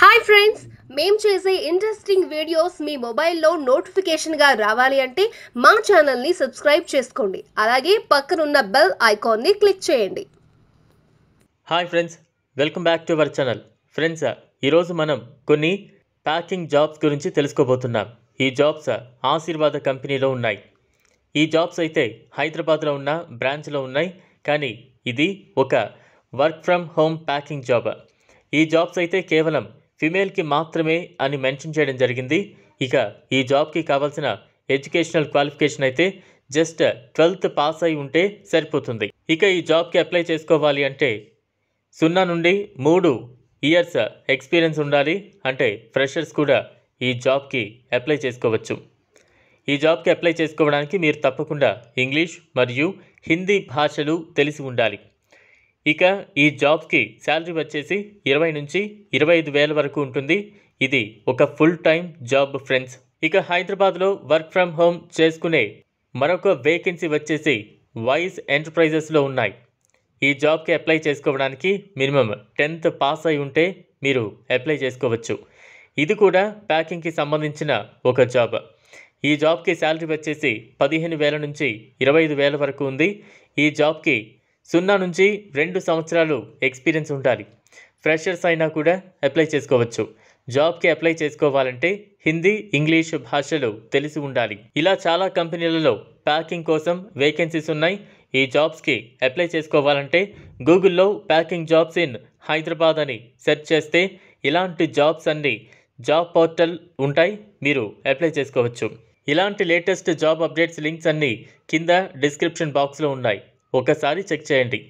hi friends మేం చేసే interesting videos మీ మొబైల్లో నోటిఫికేషన్గా రావాలి అంటే మా ఛానల్ని సబ్స్క్రైబ్ చేసుకోండి అలాగే పక్కనున్న బెల్ ఐకాన్ని క్లిక్ చేయండి hi friends welcome back to our channel friends ఈరోజు మనం కొన్ని ప్యాకింగ్ జాబ్స్ గురించి తెలుసుకోబోతున్నాం ఈ జాబ్స్ ఆశీర్వాద కంపెనీలో ఉన్నాయి ఈ జాబ్స్ అయితే హైదరాబాద్లో ఉన్న బ్రాంచ్లో ఉన్నాయి కానీ ఇది ఒక work from home packing job ఈ జాబ్స్ అయితే కేవలం ఫిమేల్కి మాత్రమే అని మెన్షన్ చేయడం జరిగింది ఇక ఈ జాబ్కి కావాల్సిన ఎడ్యుకేషనల్ క్వాలిఫికేషన్ అయితే జస్ట్ ట్వెల్త్ పాస్ అయి ఉంటే సరిపోతుంది ఇక ఈ జాబ్కి అప్లై చేసుకోవాలి అంటే సున్నా నుండి మూడు ఇయర్స్ ఎక్స్పీరియన్స్ ఉండాలి అంటే ఫ్రెషర్స్ కూడా ఈ జాబ్కి అప్లై చేసుకోవచ్చు ఈ జాబ్కి అప్లై చేసుకోవడానికి మీరు తప్పకుండా ఇంగ్లీష్ మరియు హిందీ భాషలు తెలిసి ఉండాలి ఇక ఈ జాబ్స్కి శాలరీ వచ్చేసి ఇరవై నుంచి ఇరవై ఐదు వేల వరకు ఉంటుంది ఇది ఒక ఫుల్ టైం జాబ్ ఫ్రెండ్స్ ఇక హైదరాబాద్లో వర్క్ ఫ్రమ్ హోమ్ చేసుకునే మరొక వేకెన్సీ వచ్చేసి వైస్ ఎంటర్ప్రైజెస్లో ఉన్నాయి ఈ జాబ్కి అప్లై చేసుకోవడానికి మినిమం టెన్త్ పాస్ అయి ఉంటే మీరు అప్లై చేసుకోవచ్చు ఇది కూడా ప్యాకింగ్కి సంబంధించిన ఒక జాబ్ ఈ జాబ్కి శాలరీ వచ్చేసి పదిహేను వేల నుంచి ఇరవై ఐదు వేల వరకు ఉంది ఈ జాబ్కి సున్నా నుంచి రెండు సంవత్సరాలు ఎక్స్పీరియన్స్ ఉండాలి ఫ్రెషర్స్ అయినా కూడా అప్లై చేసుకోవచ్చు జాబ్కి అప్లై చేసుకోవాలంటే హిందీ ఇంగ్లీష్ భాషలు తెలిసి ఉండాలి ఇలా చాలా కంపెనీలలో ప్యాకింగ్ కోసం వేకెన్సీస్ ఉన్నాయి ఈ జాబ్స్కి అప్లై చేసుకోవాలంటే గూగుల్లో ప్యాకింగ్ జాబ్స్ ఇన్ హైదరాబాద్ అని సెర్చ్ చేస్తే ఇలాంటి జాబ్స్ అన్నీ జాబ్ పోర్టల్ ఉంటాయి మీరు అప్లై చేసుకోవచ్చు ఇలాంటి లేటెస్ట్ జాబ్ అప్డేట్స్ లింక్స్ అన్నీ కింద డిస్క్రిప్షన్ బాక్స్లో ఉన్నాయి ఒకసారి చెక్ చేయండి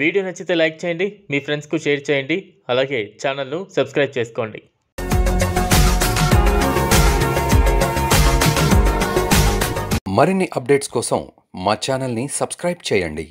వీడియో నచ్చితే లైక్ చేయండి మీ ఫ్రెండ్స్కు షేర్ చేయండి అలాగే ఛానల్ను సబ్స్క్రైబ్ చేసుకోండి మరిన్ని అప్డేట్స్ కోసం మా ఛానల్ని సబ్స్క్రైబ్ చేయండి